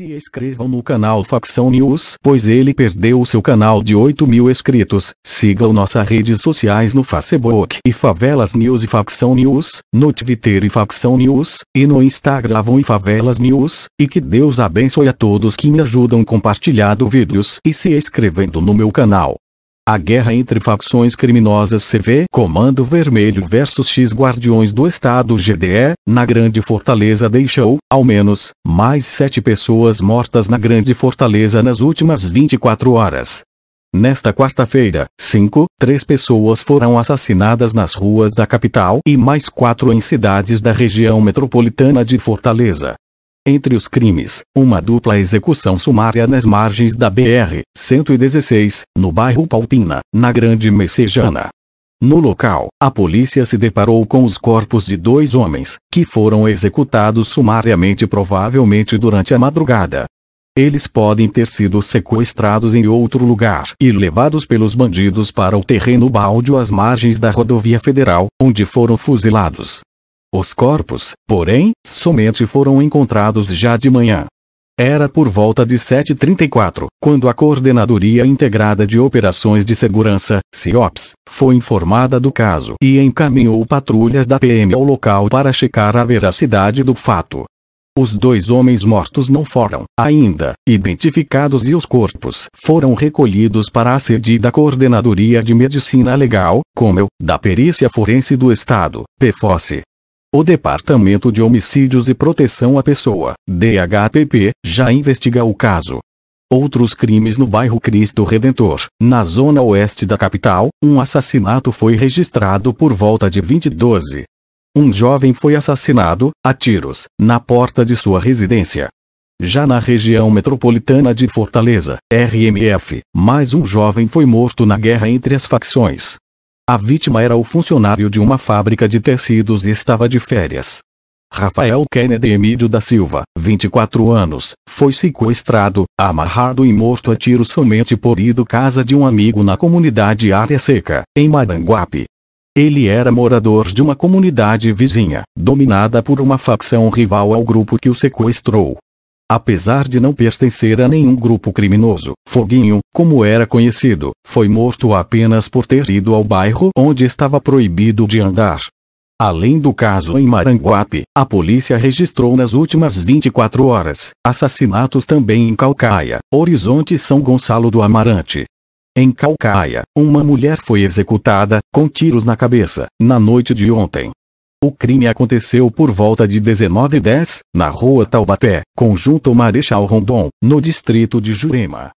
Se inscrevam no canal Facção News, pois ele perdeu o seu canal de 8 mil inscritos. Sigam nossas redes sociais no Facebook e Favelas News e Facção News, no Twitter e Facção News, e no Instagram e Favelas News. E que Deus abençoe a todos que me ajudam compartilhando vídeos e se inscrevendo no meu canal. A guerra entre facções criminosas CV Comando Vermelho versus X Guardiões do Estado GDE, na Grande Fortaleza deixou, ao menos, mais sete pessoas mortas na Grande Fortaleza nas últimas 24 horas. Nesta quarta-feira, cinco, três pessoas foram assassinadas nas ruas da capital e mais quatro em cidades da região metropolitana de Fortaleza. Entre os crimes, uma dupla execução sumária nas margens da BR-116, no bairro Palpina, na Grande Messejana. No local, a polícia se deparou com os corpos de dois homens, que foram executados sumariamente provavelmente durante a madrugada. Eles podem ter sido sequestrados em outro lugar e levados pelos bandidos para o terreno baldio às margens da rodovia federal, onde foram fuzilados. Os corpos, porém, somente foram encontrados já de manhã. Era por volta de 7h34, quando a Coordenadoria Integrada de Operações de Segurança, CIOPS, foi informada do caso e encaminhou patrulhas da PM ao local para checar a veracidade do fato. Os dois homens mortos não foram, ainda, identificados e os corpos foram recolhidos para a sede da Coordenadoria de Medicina Legal, Comel, da Perícia Forense do Estado, PFOSE. O Departamento de Homicídios e Proteção à Pessoa, DHPP, já investiga o caso. Outros crimes no bairro Cristo Redentor, na zona oeste da capital, um assassinato foi registrado por volta de 2012. Um jovem foi assassinado, a tiros, na porta de sua residência. Já na região metropolitana de Fortaleza, RMF, mais um jovem foi morto na guerra entre as facções, a vítima era o funcionário de uma fábrica de tecidos e estava de férias. Rafael Kennedy Emílio da Silva, 24 anos, foi sequestrado, amarrado e morto a tiro somente por ir do casa de um amigo na comunidade Área Seca, em Maranguape. Ele era morador de uma comunidade vizinha, dominada por uma facção rival ao grupo que o sequestrou. Apesar de não pertencer a nenhum grupo criminoso, Foguinho, como era conhecido, foi morto apenas por ter ido ao bairro onde estava proibido de andar. Além do caso em Maranguape, a polícia registrou nas últimas 24 horas assassinatos também em Calcaia, Horizonte São Gonçalo do Amarante. Em Calcaia, uma mulher foi executada, com tiros na cabeça, na noite de ontem. O crime aconteceu por volta de 1910, na rua Taubaté, Conjunto Marechal Rondon, no distrito de Jurema.